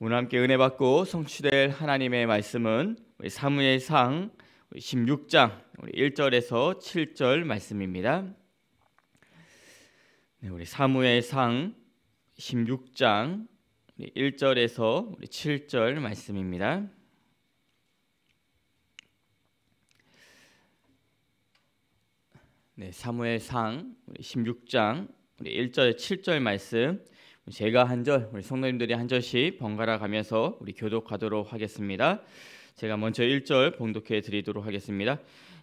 오늘 함께 은혜 받고 성취될 하나님의 말씀은 사무엘상 16장 1절에서 7절 말씀입니다. 우리 사무엘상 16장 1절에서 7절 말씀입니다. 네, 사무엘상 16장 1절 7절 말씀 제가 한 절, 우리 성도님들이 한 절씩 번갈아 가면서 우리 교독하도록 하겠습니다. 제가 먼저 1절 봉독해 드리도록 하겠습니다.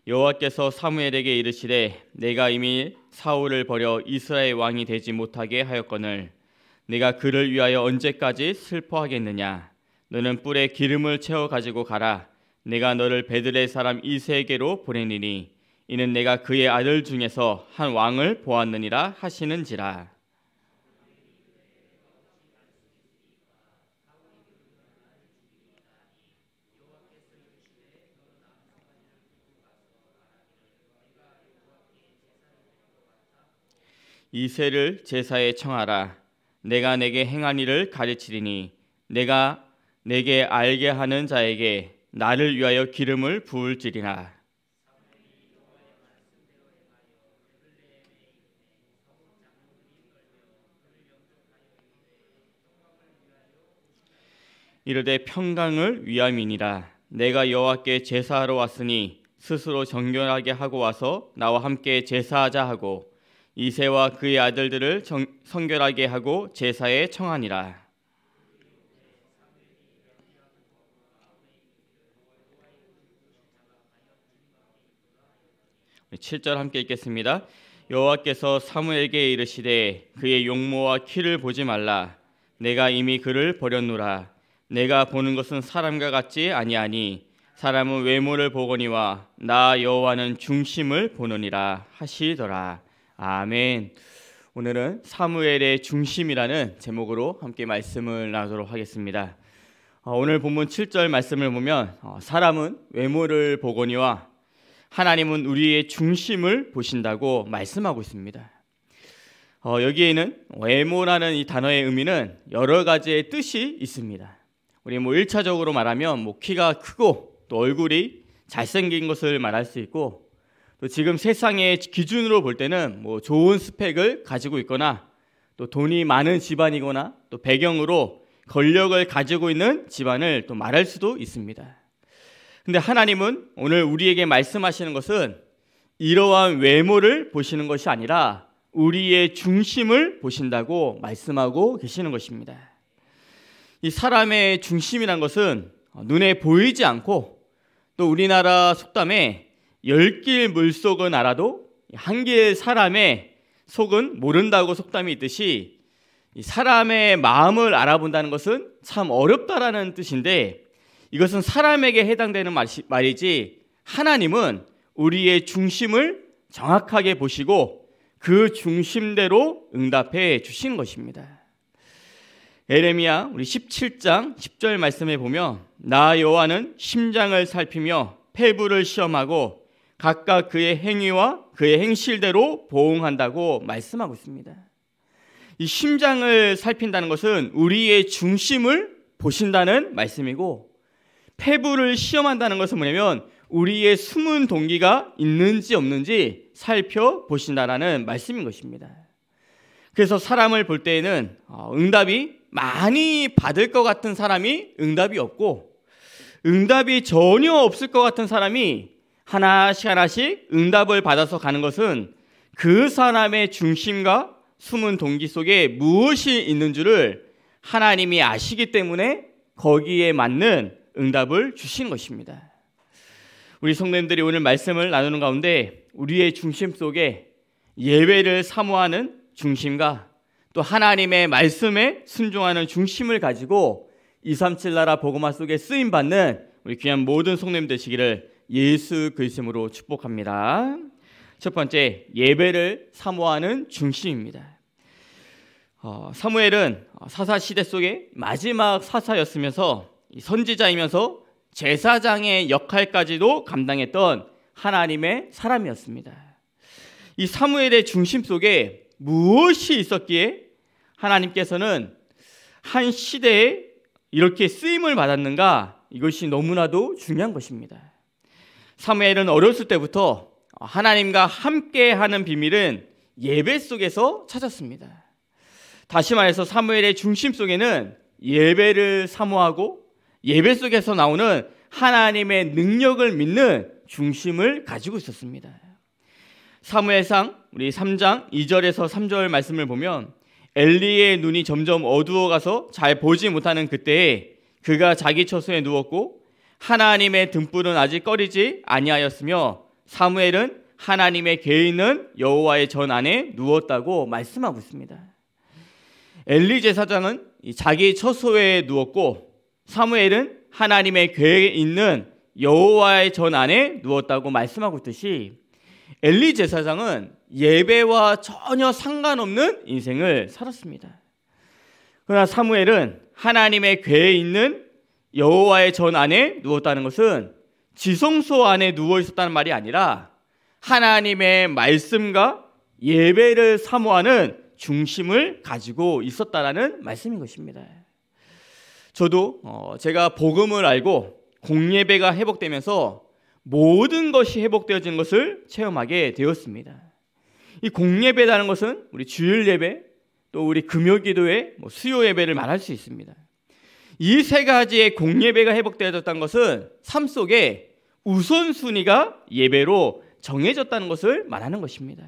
여호와께서 사무엘에게 이르시되 내가 이미 사울을 버려 이스라엘 왕이 되지 못하게 하였거늘 내가 그를 위하여 언제까지 슬퍼하겠느냐 너는 뿔에 기름을 채워 가지고 가라 내가 너를 베드레 사람 이세에게로 보내니니 이는 내가 그의 아들 중에서 한 왕을 보았느니라 하시는지라 이새를 제사에 청하라 내가 내게 행한 일을 가르치리니 내가 내게 알게 하는 자에게 나를 위하여 기름을 부을지리라 이르되 평강을 위함이니라 내가 여호와께 제사하러 왔으니 스스로 정결하게 하고 와서 나와 함께 제사하자 하고 이세와 그의 아들들을 정, 성결하게 하고 제사에 청하니라. 7절 함께 읽겠습니다. 여호와께서 사무엘에게 이르시되 그의 용모와 키를 보지 말라 내가 이미 그를 버렸노라 내가 보는 것은 사람과 같지 아니하니 사람은 외모를 보거니와 나 여호와는 중심을 보느니라 하시더라 아멘. 오늘은 사무엘의 중심이라는 제목으로 함께 말씀을 나누도록 하겠습니다. 어, 오늘 본문 7절 말씀을 보면 어, 사람은 외모를 보거니와 하나님은 우리의 중심을 보신다고 말씀하고 있습니다. 어, 여기에는 외모라는 이 단어의 의미는 여러 가지의 뜻이 있습니다. 우리 뭐 1차적으로 말하면 뭐 키가 크고 또 얼굴이 잘생긴 것을 말할 수 있고 또 지금 세상의 기준으로 볼 때는 뭐 좋은 스펙을 가지고 있거나 또 돈이 많은 집안이거나 또 배경으로 권력을 가지고 있는 집안을 또 말할 수도 있습니다. 근데 하나님은 오늘 우리에게 말씀하시는 것은 이러한 외모를 보시는 것이 아니라 우리의 중심을 보신다고 말씀하고 계시는 것입니다. 이 사람의 중심이란 것은 눈에 보이지 않고 또 우리나라 속담에 열길 물속은 알아도 한 개의 사람의 속은 모른다고 속담이 있듯이 사람의 마음을 알아본다는 것은 참 어렵다라는 뜻인데 이것은 사람에게 해당되는 말이지 하나님은 우리의 중심을 정확하게 보시고 그 중심대로 응답해 주신 것입니다. 에레미야 우리 17장 10절 말씀에 보면 나 여호와는 심장을 살피며 폐부를 시험하고 각각 그의 행위와 그의 행실대로 보응한다고 말씀하고 있습니다. 이 심장을 살핀다는 것은 우리의 중심을 보신다는 말씀이고 폐부를 시험한다는 것은 뭐냐면 우리의 숨은 동기가 있는지 없는지 살펴보신다라는 말씀인 것입니다. 그래서 사람을 볼 때에는 어, 응답이 많이 받을 것 같은 사람이 응답이 없고 응답이 전혀 없을 것 같은 사람이 하나씩 하나씩 응답을 받아서 가는 것은 그 사람의 중심과 숨은 동기 속에 무엇이 있는 줄을 하나님이 아시기 때문에 거기에 맞는 응답을 주신 것입니다. 우리 성도님들이 오늘 말씀을 나누는 가운데 우리의 중심 속에 예배를 사모하는 중심과 또 하나님의 말씀에 순종하는 중심을 가지고 237 나라 복음화 속에 쓰임 받는 우리 귀한 모든 성도님 되시기를 예수 그리스도로 축복합니다. 첫 번째 예배를 사모하는 중심입니다. 어, 사무엘은 사사 시대 속의 마지막 사사였으면서 선지자이면서 제사장의 역할까지도 감당했던 하나님의 사람이었습니다. 이 사무엘의 중심 속에 무엇이 있었기에 하나님께서는 한 시대에 이렇게 쓰임을 받았는가 이것이 너무나도 중요한 것입니다. 사무엘은 어렸을 때부터 하나님과 함께 하는 비밀은 예배 속에서 찾았습니다. 다시 말해서 사무엘의 중심 속에는 예배를 사모하고 예배 속에서 나오는 하나님의 능력을 믿는 중심을 가지고 있었습니다. 사무엘상 우리 3장 2절에서 3절 말씀을 보면 엘리의 눈이 점점 어두워가서 잘 보지 못하는 그때에 그가 자기 처소에 누웠고 하나님의 등불은 아직 꺼리지 아니하였으며 사무엘은 하나님의 개인은 여호와의 전 안에 누웠다고 말씀하고 있습니다. 엘리 제사장은 자기 처소에 누웠고 사무엘은 하나님의 궤에 있는 여호와의 전 안에 누웠다고 말씀하고 있듯이 엘리 제사장은 예배와 전혀 상관없는 인생을 살았습니다. 그러나 사무엘은 하나님의 궤에 있는 여호와의 전 안에 누웠다는 것은 지성소 안에 누워 있었다는 말이 아니라 하나님의 말씀과 예배를 사모하는 중심을 가지고 있었다라는 말씀인 것입니다. 저도 어, 제가 복음을 알고 공예배가 회복되면서 모든 것이 회복되어진 것을 체험하게 되었습니다. 이 공예배라는 것은 우리 주일 예배 또 우리 금요 기도회 뭐 수요 예배를 말할 수 있습니다. 이세 가지의 공예배가 회복되어졌다는 것은 삶 속에 우선순위가 예배로 정해졌다는 것을 말하는 것입니다.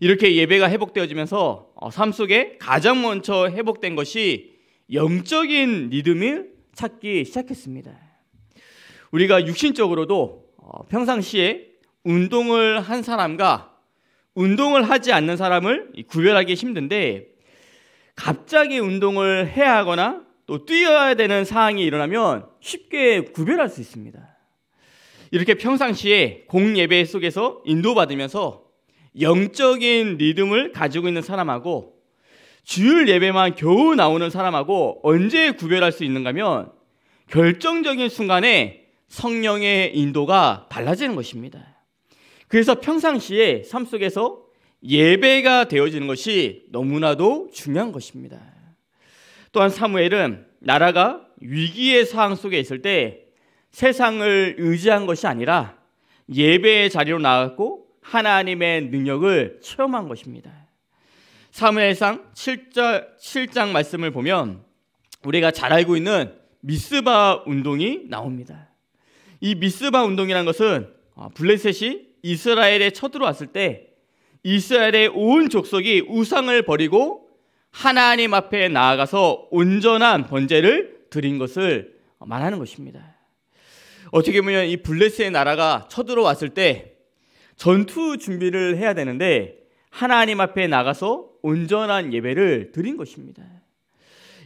이렇게 예배가 회복되어지면서 어, 삶 속에 가장 먼저 회복된 것이 영적인 리듬을 찾기 시작했습니다. 우리가 육신적으로도 어, 평상시에 운동을 한 사람과 운동을 하지 않는 사람을 구별하기 힘든데 갑자기 운동을 해야 하거나 또 뛰어야 되는 사항이 일어나면 쉽게 구별할 수 있습니다. 이렇게 평상시에 공예배 속에서 인도받으면서 영적인 리듬을 가지고 있는 사람하고 주일 예배만 겨우 나오는 사람하고 언제 구별할 수 있는가면 결정적인 순간에 성령의 인도가 달라지는 것입니다. 그래서 평상시에 삶 속에서 예배가 되어지는 것이 너무나도 중요한 것입니다. 또한 사무엘은 나라가 위기의 상황 속에 있을 때 세상을 의지한 것이 아니라 예배의 자리로 나갔고 하나님의 능력을 체험한 것입니다. 사무엘상 7절 7장 말씀을 보면 우리가 잘 알고 있는 미스바 운동이 나옵니다. 이 미스바 운동이란 것은 아, 블레셋이 이스라엘에 쳐들어왔을 때 이스라엘의 온 족속이 우상을 버리고 하나님 앞에 나아가서 온전한 번제를 드린 것을 말하는 것입니다. 어떻게 보면 이 블레스의 나라가 쳐들어왔을 때 전투 준비를 해야 되는데 하나님 앞에 나가서 온전한 예배를 드린 것입니다.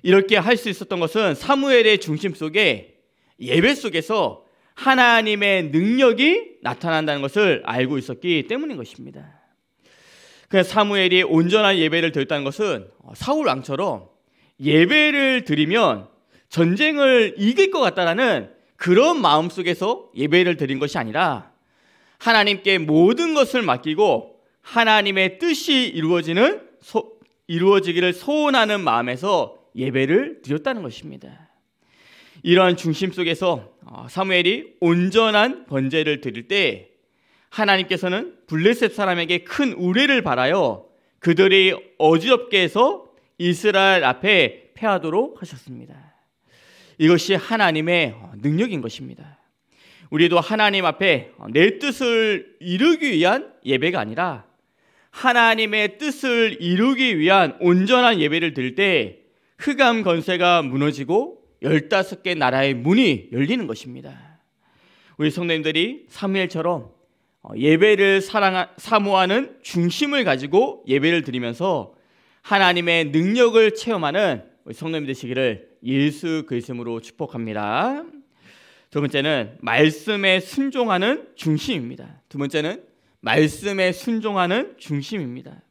이렇게 할 수 있었던 것은 사무엘의 중심 속에 예배 속에서 하나님의 능력이 나타난다는 것을 알고 있었기 때문인 것입니다. 그 사무엘이 온전한 예배를 드렸다는 것은 사울 왕처럼 예배를 드리면 전쟁을 이길 것 같다라는 그런 마음 속에서 예배를 드린 것이 아니라 하나님께 모든 것을 맡기고 하나님의 뜻이 이루어지는 소, 이루어지기를 소원하는 마음에서 예배를 드렸다는 것입니다. 이러한 중심 속에서 어, 사무엘이 온전한 번제를 드릴 때 하나님께서는 블레셋 사람에게 큰우례를 바라요. 그들이 어지럽게 해서 이스라엘 앞에 패하도록 하셨습니다. 이것이 하나님의 능력인 것입니다. 우리도 하나님 앞에 내 뜻을 이루기 위한 예배가 아니라 하나님의 뜻을 이루기 위한 온전한 예배를 드때 흑암 건세가 무너지고 15개 나라의 문이 열리는 것입니다. 우리 성도님들이 사무처럼 어, 예배를 사랑 사모하는 중심을 가지고 예배를 드리면서 하나님의 능력을 체험하는 성도님 되시기를 예수 그리스도로 축복합니다. 두 번째는 말씀에 순종하는 중심입니다. 두 번째는 말씀에 순종하는 중심입니다.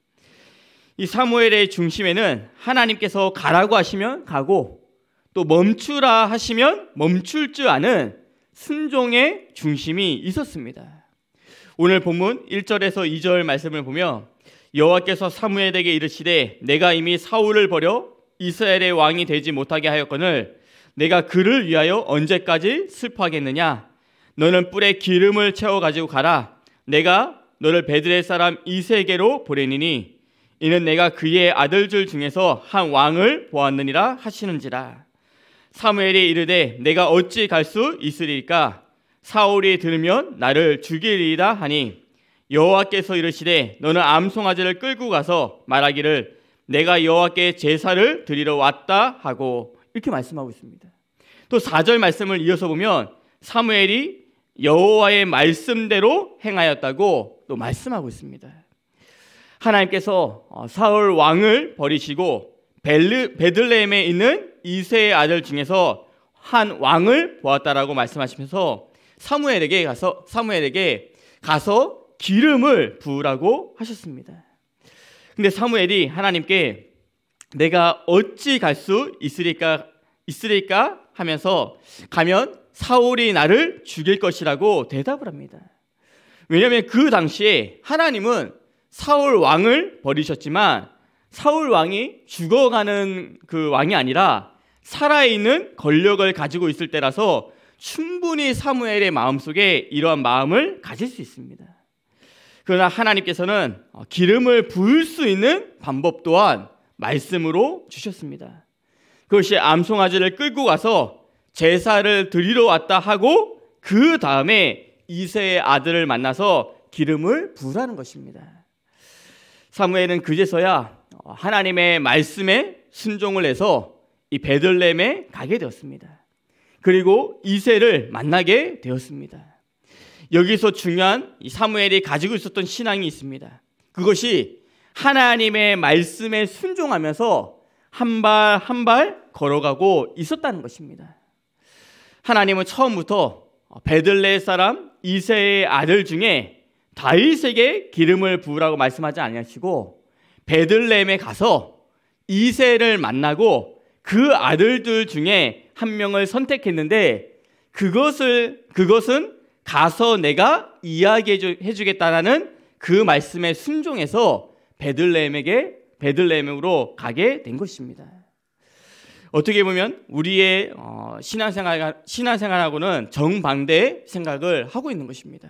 이 사무엘의 중심에는 하나님께서 가라고 하시면 가고 또 멈추라 하시면 멈출 줄 아는 순종의 중심이 있었습니다. 오늘 본문 1절에서 2절 말씀을 보며 여호와께서 사무엘에게 이르시되 내가 이미 사울을 버려 이스라엘의 왕이 되지 못하게 하였거늘 내가 그를 위하여 언제까지 슬퍼하겠느냐 너는 뿔에 기름을 채워 가지고 가라 내가 너를 베드레 사람 이세계로 보내니니 이는 내가 그의 아들들 중에서 한 왕을 보았느니라 하시는지라 사무엘이 이르되 내가 어찌 갈 수 있으리까 사울이 들으면 나를 죽이리이다 하니 여호와께서 이르시되 너는 암송아지를 끌고 가서 말하기를 내가 여호와께 제사를 드리러 왔다 하고 이렇게 말씀하고 있습니다. 또 4절 말씀을 이어서 보면 사무엘이 여호와의 말씀대로 행하였다고 또 말씀하고 있습니다. 하나님께서 어, 사울 왕을 버리시고 벨르, 베들레헴에 있는 이세의 아들 중에서 한 왕을 보았다라고 말씀하시면서 사무엘에게 가서 사무엘에게 가서 기름을 부으라고 하셨습니다. 근데 사무엘이 하나님께 내가 어찌 갈 수 있으리까 있으리까 하면서 가면 사울이 나를 죽일 것이라고 대답을 합니다. 왜냐하면 그 당시에 하나님은 사울 왕을 버리셨지만 사울 왕이 죽어가는 그 왕이 아니라 살아있는 권력을 가지고 있을 때라서 충분히 사무엘의 마음속에 이러한 마음을 가질 수 있습니다. 그러나 하나님께서는 어, 기름을 부을 수 있는 방법 또한 말씀으로 주셨습니다. 그것이 암송아지를 끌고 가서 제사를 드리러 왔다 하고 그 다음에 이세의 아들을 만나서 기름을 부으라는 것입니다. 사무엘은 그제서야 어, 하나님의 말씀에 순종을 해서 이 베들렘에 가게 되었습니다. 그리고 이세를 만나게 되었습니다. 여기서 중요한 사무엘이 가지고 있었던 신앙이 있습니다. 그것이 하나님의 말씀에 순종하면서 한 발 한 발 걸어가고 있었다는 것입니다. 하나님은 처음부터 베들레 사람 이세의 아들 중에 다윗에게 기름을 부으라고 말씀하지 아니시고 베들레헴에 가서 이세를 만나고 그 아들들 중에 한 명을 선택했는데 그것을 그것은 가서 내가 이야기해 주겠다라는 그 말씀에 순종해서 베들레헴에게 베들레헴으로 가게 된 것입니다. 어떻게 보면 우리의 어, 신앙생활 신앙생활하고는 정반대 생각을 하고 있는 것입니다.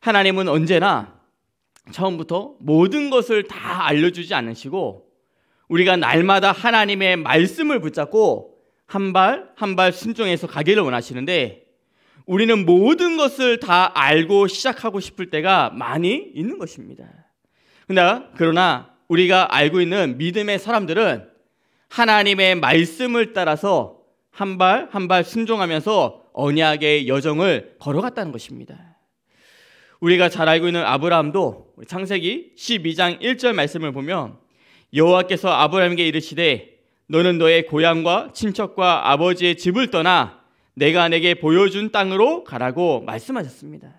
하나님은 언제나 처음부터 모든 것을 다 알려주지 않으시고 우리가 날마다 하나님의 말씀을 붙잡고 한발한발 순종해서 가기를 원하시는데 우리는 모든 것을 다 알고 시작하고 싶을 때가 많이 있는 것입니다. 그러나, 그러나 우리가 알고 있는 믿음의 사람들은 하나님의 말씀을 따라서 한 발 한 발 순종하면서 언약의 여정을 걸어갔다는 것입니다. 우리가 잘 알고 있는 아브라함도 창세기 12장 1절 말씀을 보면 여호와께서 아브라함에게 이르시되 너는 너의 고향과 친척과 아버지의 집을 떠나 내가 내게 보여준 땅으로 가라고 말씀하셨습니다.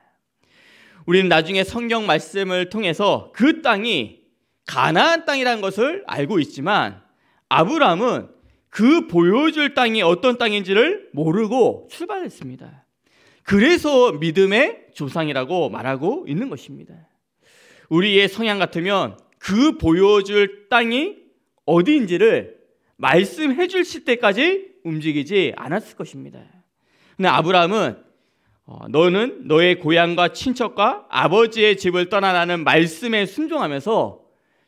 우리는 나중에 성경 말씀을 통해서 그 땅이 가나안 땅이라는 것을 알고 있지만 아브라함은 그 보여줄 땅이 어떤 땅인지를 모르고 출발했습니다. 그래서 믿음의 조상이라고 말하고 있는 것입니다. 우리의 성향 같으면 그 보여줄 땅이 어디인지를 말씀해 주실 때까지 움직이지 않았을 것입니다. 근데 아브라함은 어, 너는 너의 고향과 친척과 아버지의 집을 떠나라는 말씀에 순종하면서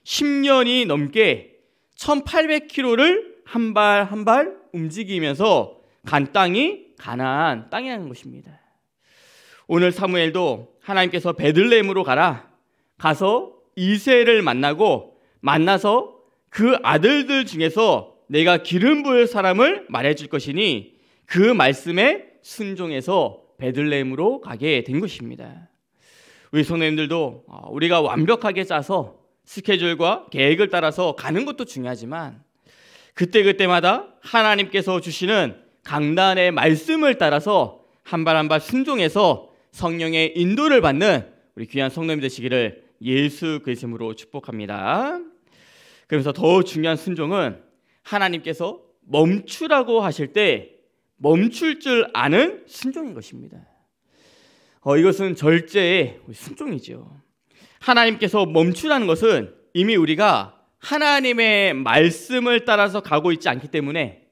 10년이 넘게 1800km를 한 발 한 발 움직이면서 간 땅이 가나안 땅이라는 것입니다. 오늘 사무엘도 하나님께서 베들레헴으로 가라 가서 이세를 만나고 만나서 그 아들들 중에서 내가 기름 부을 사람을 말해줄 것이니 그 말씀에 순종해서 베들레헴으로 가게 된 것입니다. 우리 성도님들도 어, 우리가 완벽하게 짜서 스케줄과 계획을 따라서 가는 것도 중요하지만 그때그때마다 하나님께서 주시는 강단의 말씀을 따라서 한 발 한 발 순종해서 성령의 인도를 받는 우리 귀한 성도님 되시기를 예수 그리스도로 축복합니다. 그러면서 더 중요한 순종은 하나님께서 멈추라고 하실 때 멈출 줄 아는 순종인 것입니다. 어, 이것은 절제의 순종이죠. 하나님께서 멈추라는 것은 이미 우리가 하나님의 말씀을 따라서 가고 있지 않기 때문에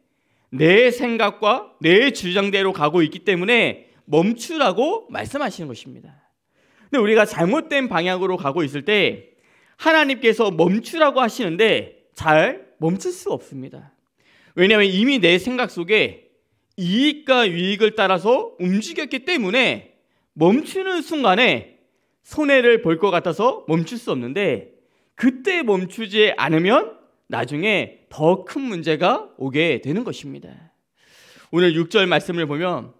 내 생각과 내 주장대로 가고 있기 때문에 멈추라고 말씀하시는 것입니다. 근데 우리가 잘못된 방향으로 가고 있을 때 하나님께서 멈추라고 하시는데 잘 멈출 수 없습니다. 왜냐하면 이미 내 생각 속에 이익과 유익을 따라서 움직였기 때문에 멈추는 순간에 손해를 볼 것 같아서 멈출 수 없는데 그때 멈추지 않으면 나중에 더 큰 문제가 오게 되는 것입니다. 오늘 6절 말씀을 보면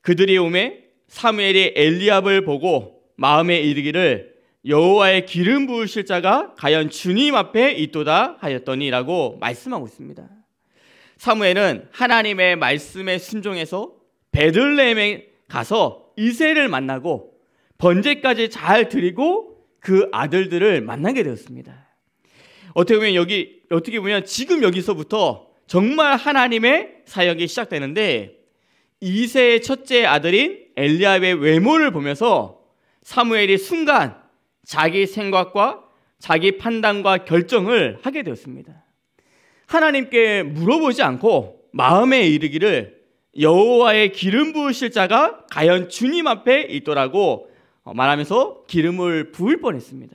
그들이 오매 사무엘이 엘리압을 보고 마음에 이르기를 여호와의 기름 부으실 자가 과연 주님 앞에 있도다 하였더니라고 말씀하고 있습니다. 사무엘은 하나님의 말씀에 순종해서 베들레헴에 가서 이세를 만나고 번제까지 잘 드리고 그 아들들을 만나게 되었습니다. 어떻게 보면 여기 어떻게 보면 지금 여기서부터 정말 하나님의 사역이 시작되는데 이세의 첫째 아들인 엘리압의 외모를 보면서 사무엘이 순간 자기 생각과 자기 판단과 결정을 하게 되었습니다. 하나님께 물어보지 않고 마음에 이르기를 여호와의 기름 부으실 자가 과연 주님 앞에 있더라고 말하면서 기름을 부을 뻔했습니다.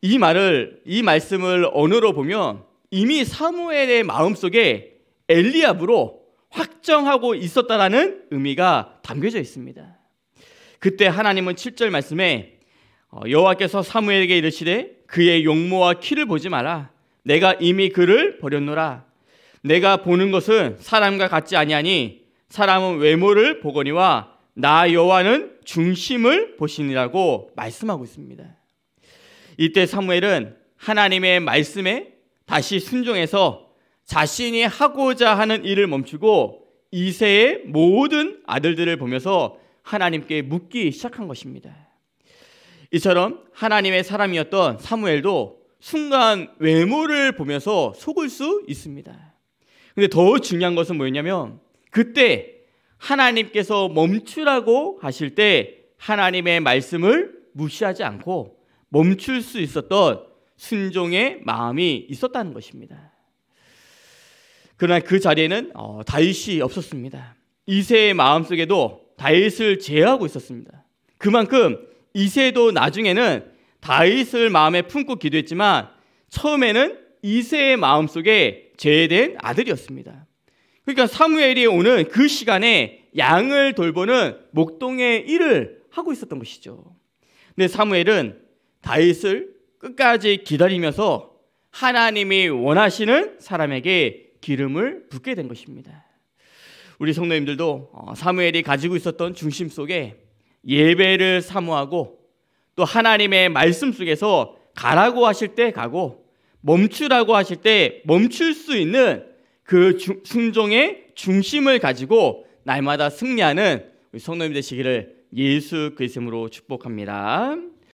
이 말을 이 말씀을 언어로 보면 이미 사무엘의 마음속에 엘리압으로 확정하고 있었다라는 의미가 담겨져 있습니다. 그때 하나님은 7절 말씀에 어, 여호와께서 사무엘에게 이르시되 그의 용모와 키를 보지 마라 내가 이미 그를 버렸노라 내가 보는 것은 사람과 같지 아니하니 사람은 외모를 보거니와 나 여호와는 중심을 보시니라고 말씀하고 있습니다. 이때 사무엘은 하나님의 말씀에 다시 순종해서 자신이 하고자 하는 일을 멈추고 이세의 모든 아들들을 보면서 하나님께 묻기 시작한 것입니다. 이처럼 하나님의 사람이었던 사무엘도 순간 외모를 보면서 속을 수 있습니다. 근데 더 중요한 것은 뭐였냐면 그때 하나님께서 멈추라고 하실 때 하나님의 말씀을 무시하지 않고 멈출 수 있었던 순종의 마음이 있었다는 것입니다. 그러나 그 자리에는 어, 다윗이 없었습니다. 이세의 마음 속에도 다윗을 제어하고 있었습니다. 그만큼 이세도 나중에는 다윗을 마음에 품고 기도했지만 처음에는 이세의 마음속에 제된 아들이었습니다. 그러니까 사무엘이 오는 그 시간에 양을 돌보는 목동의 일을 하고 있었던 것이죠. 근데 사무엘은 다윗을 끝까지 기다리면서 하나님이 원하시는 사람에게 기름을 붓게 된 것입니다. 우리 성도님들도 어, 사무엘이 가지고 있었던 중심 속에 예배를 사모하고 또 하나님의 말씀 속에서 가라고 하실 때 가고 멈추라고 하실 때 멈출 수 있는 그 순종의 중심을 가지고 날마다 승리하는 성도님 되시기를 예수 그리스도로 축복합니다.